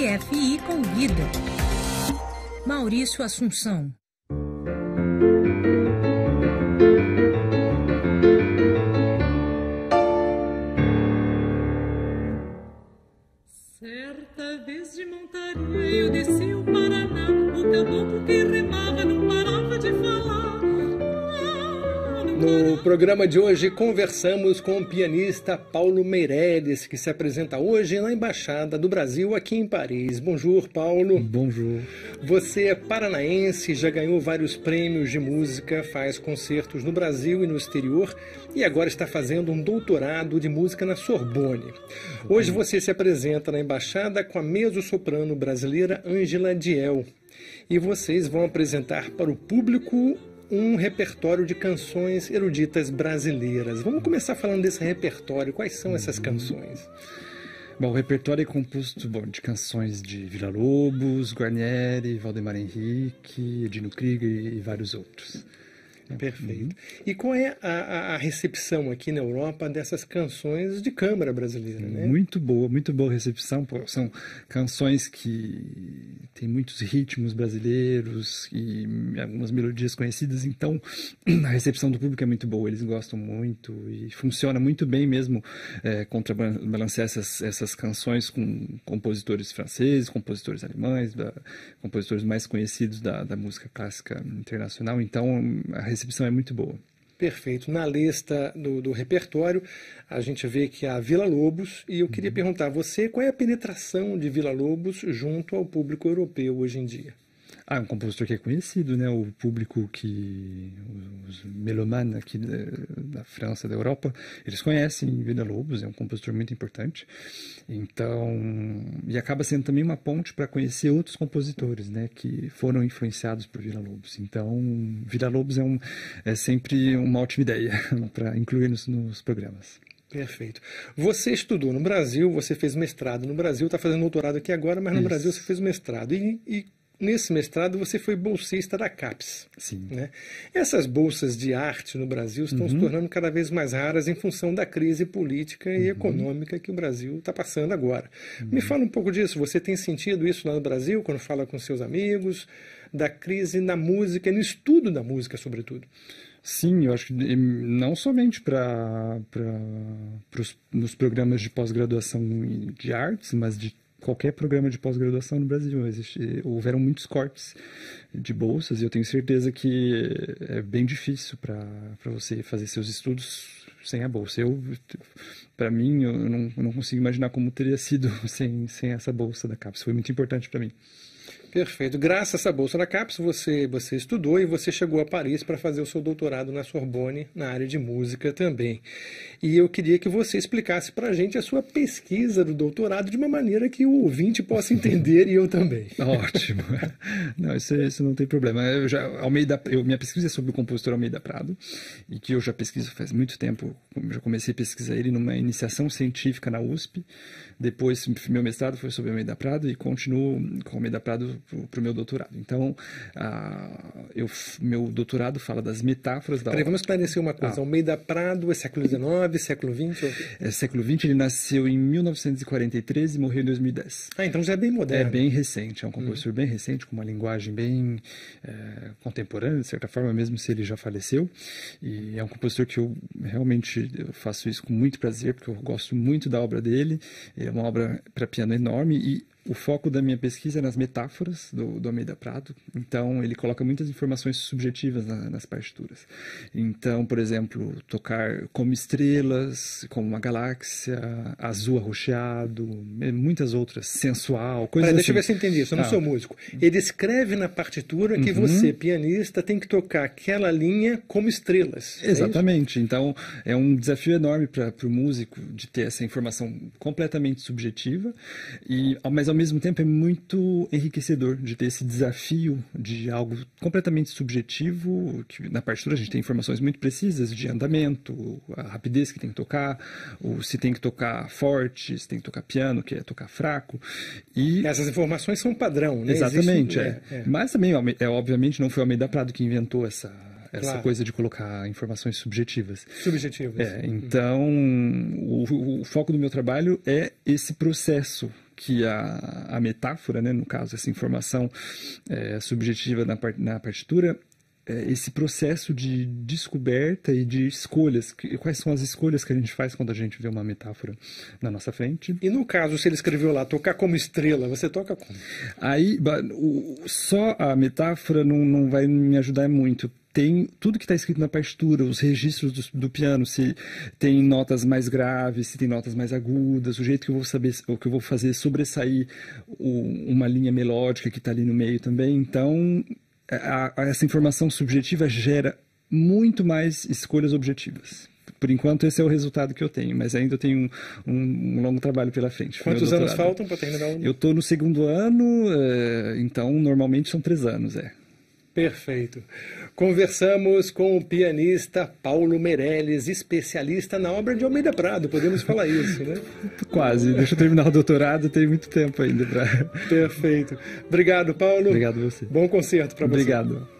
CFI convida. Maurício Assunção. No programa de hoje, conversamos com o pianista Paulo Meirelles, que se apresenta hoje na Embaixada do Brasil, aqui em Paris. Bonjour, Paulo. Bonjour. Você é paranaense, já ganhou vários prêmios de música, faz concertos no Brasil e no exterior e agora está fazendo um doutorado de música na Sorbonne. Hoje você se apresenta na Embaixada com a mezzo-soprano brasileira Angela Diel. E vocês vão apresentar para o público um repertório de canções eruditas brasileiras. Vamos começar falando desse repertório. Quais são essas uhum. canções? Bom, o repertório é composto bom, de canções de Vila Lobos, Guarnieri, Valdemar Henrique, Edino Krieger e vários outros tempo. Uhum. Perfeito. Uhum. E qual é a, a, recepção aqui na Europa dessas canções de câmara brasileira? Né? Muito boa, muito boa recepção. São canções que têm muitos ritmos brasileiros e algumas melodias conhecidas, então a recepção do público é muito boa, eles gostam muito e funciona muito bem mesmo é, contrabalancear essas, essas canções com compositores franceses, compositores alemães, da, compositores mais conhecidos da, da música clássica internacional. Então a recepção recepção é muito boa. Perfeito. Na lista do, do, repertório, a gente vê que há Vila Lobos, e eu queria uhum. perguntar a você qual é a penetração de Vila Lobos junto ao público europeu hoje em dia? Ah, é um compositor que é conhecido, né? O público que. os melomanes aqui da, eh, da, França, da Europa, eles conhecem Vila Lobos, é um compositor muito importante. Então. e acaba sendo também uma ponte para conhecer outros compositores, né? Que foram influenciados por Vila Lobos. Então, Vila Lobos é, um, é sempre uma ótima ideia para incluir nos, nos programas. Perfeito. Você estudou no Brasil, você fez mestrado no Brasil, está fazendo doutorado aqui agora, mas no Isso. Brasil você fez mestrado. E, e nesse mestrado você foi bolsista da CAPES. Sim. Né? Essas bolsas de arte no Brasil estão uhum. se tornando cada vez mais raras em função da crise política e uhum. econômica que o Brasil está passando agora. Uhum. Me fala um pouco disso. Você tem sentido isso lá no Brasil, quando fala com seus amigos, da crise na música, no estudo da música, sobretudo? Sim, eu acho que não somente para nos programas de pós-graduação de artes, mas de qualquer programa de pós-graduação no Brasil. Existe, houveram muitos cortes de bolsas e eu tenho certeza que é bem difícil para você fazer seus estudos sem a bolsa. Eu, para mim, eu não, eu não consigo imaginar como teria sido sem, sem essa bolsa da CAPES. Foi muito importante para mim. Perfeito. Graças à bolsa da CAPES, você, você estudou e você chegou a Paris para fazer o seu doutorado na Sorbonne, na área de música também. E eu queria que você explicasse para a gente a sua pesquisa do doutorado de uma maneira que o ouvinte possa entender e eu também. Ótimo. Não, isso, isso não tem problema. Eu já, Almeida, eu, minha pesquisa é sobre o compositor Almeida Prado, e que eu já pesquiso faz muito tempo. Eu já comecei a pesquisar ele numa iniciação científica na USP. Depois, meu mestrado foi sobre Almeida Prado e continuo com Almeida Prado para o meu doutorado. Então, ah, eu, meu doutorado fala das metáforas da Peraí, vamos esclarecer uma coisa. Ah. Almeida Prado é século XIX, século XX? É século XX, ele nasceu em 1943 e morreu em 2010. Ah, então já é bem moderno. É bem recente, é um compositor hum. bem recente, com uma linguagem bem é, contemporânea, de certa forma, mesmo se ele já faleceu. E é um compositor que eu realmente eu faço isso com muito prazer, porque eu gosto muito da obra dele. É uma obra para piano enorme e o foco da minha pesquisa é nas metáforas do, do Almeida Prado, então ele coloca muitas informações subjetivas na, nas partituras. Então, por exemplo, tocar como estrelas, como uma galáxia, azul arroxeado, muitas outras, sensual, coisas Pera, assim. Deixa eu assim. ver se eu entendi isso, eu não ah. sou músico. Ele escreve na partitura que uhum. você, pianista, tem que tocar aquela linha como estrelas. É Exatamente, é então é um desafio enorme para o músico de ter essa informação completamente subjetiva, e, mas ao mesmo tempo é muito enriquecedor de ter esse desafio de algo completamente subjetivo, que na partitura a gente tem informações muito precisas de andamento, a rapidez que tem que tocar, o se tem que tocar forte, se tem que tocar piano, que é tocar fraco. E essas informações são um padrão, né? Exatamente, Existe... é. É, é. Mas também, é, é, obviamente, não foi o Almeida Prado que inventou essa essa claro. coisa de colocar informações subjetivas. Subjetivas. É, então, uhum. o, o, foco do meu trabalho é esse processo que a, a metáfora, né, no caso, essa informação é, subjetiva na, part, na partitura, é, esse processo de descoberta e de escolhas. Quais são as escolhas que a gente faz quando a gente vê uma metáfora na nossa frente? E no caso, se ele escreveu lá, tocar como estrela, você toca como? Aí, só a metáfora não, não vai me ajudar muito, tem tudo que está escrito na partitura, os registros do, do, piano, se tem notas mais graves, se tem notas mais agudas, o jeito que eu vou saber, o que eu vou fazer sobressair o, uma linha melódica que está ali no meio também. Então, a, a, essa informação subjetiva gera muito mais escolhas objetivas. Por enquanto, esse é o resultado que eu tenho, mas ainda eu tenho um, um, um longo trabalho pela frente. Quantos anos faltam para terminar? o... Eu estou no segundo ano, eh, então normalmente são três anos, é. Perfeito. Conversamos com o pianista Paulo Meirelles, especialista na obra de Almeida Prado, podemos falar isso, né? Quase. Deixa eu terminar o doutorado, tem muito tempo ainda para. Perfeito. Obrigado, Paulo. Obrigado a você. Bom concerto para você. Obrigado.